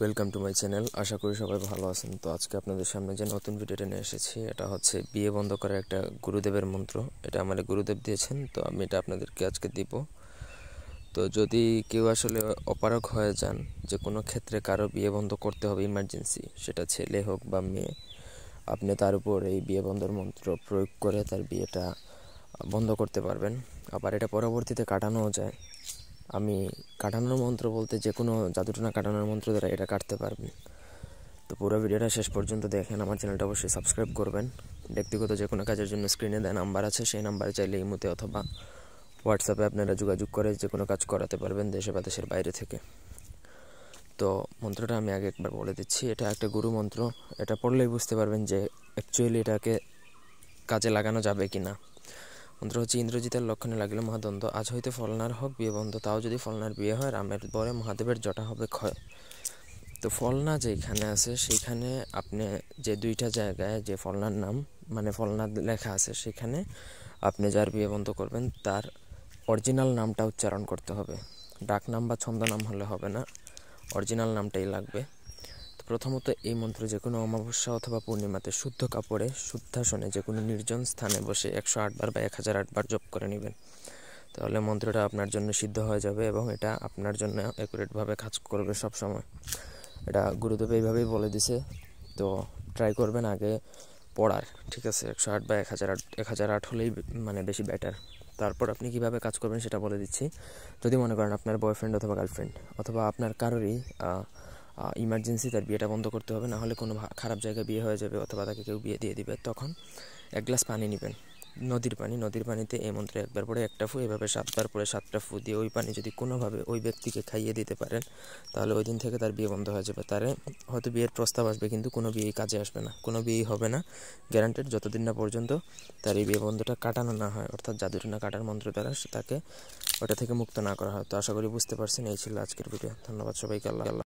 welcome to my channel আশা করি সবাই ভালো আছেন তো আজকে আপনাদের সামনে যে নতুন ভিডিওটা নিয়ে এসেছি এটা হচ্ছে বিয়ে বন্ধ করার একটা গুরুদেবের মন্ত্র এটা আমাদের গুরুদেব দিয়েছেন তো আমি এটা আপনাদেরকে আজকে দিব তো যদি কেউ আসলে অপারক হয়ে যান যে কোনো ক্ষেত্রে কারো বিয়ে বন্ধ করতে হবে ইমার্জেন্সি সেটা ছেলে হোক বা মেয়ে আপনি তার উপর এই বিয়ে বন্ধর মন্ত্র প্রয়োগ করে তার বিয়েটা বন্ধ করতে পারবেন আবার এটা পরবর্তীতে কাটানোও যায় আমি কাটানোর মন্ত্র বলতে যে কোনো জাদুটোনা কাটানোর মন্ত্র দ্বারা এটা কাটতে পারবেন তো পুরো ভিডিওটা শেষ পর্যন্ত দেখেন আমার চ্যানেলটা অবশ্যই সাবস্ক্রাইব করবেন ব্যক্তিগত যে কোনো কাজের জন্য স্ক্রিনে দেয় নাম্বার আছে সেই নাম্বারে চাইলে ইমুতে অথবা হোয়াটসঅ্যাপে আপনারা যোগাযোগ করে যে কোনো কাজ করাতে পারবেন দেশে বা দেশের বাইরে থেকে তো মন্ত্রটা আমি আগে একবার বলে দিচ্ছি এটা একটা গুরু মন্ত্র এটা পড়লেই বুঝতে পারবেন যে অ্যাকচুয়ালি এটাকে কাজে লাগানো যাবে কি না মন্ত্র হচ্ছে ইন্দ্রজিতের লক্ষণে লাগিল মহাদ্বন্দ্ব আজ হইতে ফলনার হোক বিয়ে বন্ধ তাও যদি ফলনার বিয়ে হয় রামের বরে মহাদেবের জটা হবে ক্ষয় তো ফলনা যেখানে আছে সেখানে আপনি যে দুইটা জায়গায় যে ফলনার নাম মানে ফলনা লেখা আছে সেখানে আপনি যার বিয়ে বন্ধ করবেন তার অরিজিনাল নামটা উচ্চারণ করতে হবে ডাক নাম বা ছন্দ নাম হলে হবে না অরিজিনাল নামটাই লাগবে প্রথমত এই মন্ত্র যে কোনো অমাবস্যা অথবা পূর্ণিমাতে শুদ্ধ কাপড়ে শুদ্ধাসনে যে কোনো নির্জন স্থানে বসে একশো আটবার বা এক হাজার আটবার জপ করে নেবেন তাহলে মন্ত্রটা আপনার জন্য সিদ্ধ হয়ে যাবে এবং এটা আপনার জন্য অ্যাকুরেটভাবে কাজ করবে সব সময় এটা গুরুদেব এইভাবেই বলে দিছে তো ট্রাই করবেন আগে পড়ার ঠিক আছে একশো আট বা এক হাজার আট এক হাজার আট হলেই মানে বেশি বেটার তারপর আপনি কিভাবে কাজ করবেন সেটা বলে দিচ্ছি যদি মনে করেন আপনার বয়ফ্রেন্ড অথবা গার্লফ্রেন্ড অথবা আপনার কারোরই ইমার্জেন্সি তার বিয়েটা বন্ধ করতে হবে না হলে কোনো খারাপ জায়গায় বিয়ে হয়ে যাবে অথবা তাকে কেউ বিয়ে দিয়ে দিবে তখন এক গ্লাস পানি নেবেন নদীর পানি নদীর পানিতে এই মন্ত্রে একবার পরে একটা ফু এভাবে সাতবার পরে সাতটা ফু দিয়ে ওই পানি যদি কোনোভাবে ওই ব্যক্তিকে খাইয়ে দিতে পারেন তাহলে ওই দিন থেকে তার বিয়ে বন্ধ হয়ে যাবে তারে হয়তো বিয়ের প্রস্তাব আসবে কিন্তু কোনো বিয়েই কাজে আসবে না কোনো বিয়েই হবে না গ্যারান্টেড যতদিন না পর্যন্ত তার এই বিয়ে বন্ধটা কাটানো না হয় অর্থাৎ না কাটার মন্ত্র দ্বারা তাকে ওটা থেকে মুক্ত না করা হয় তো আশা করি বুঝতে পারছেন এই ছিল আজকের ভিডিও ধন্যবাদ সবাইকে আল্লাহ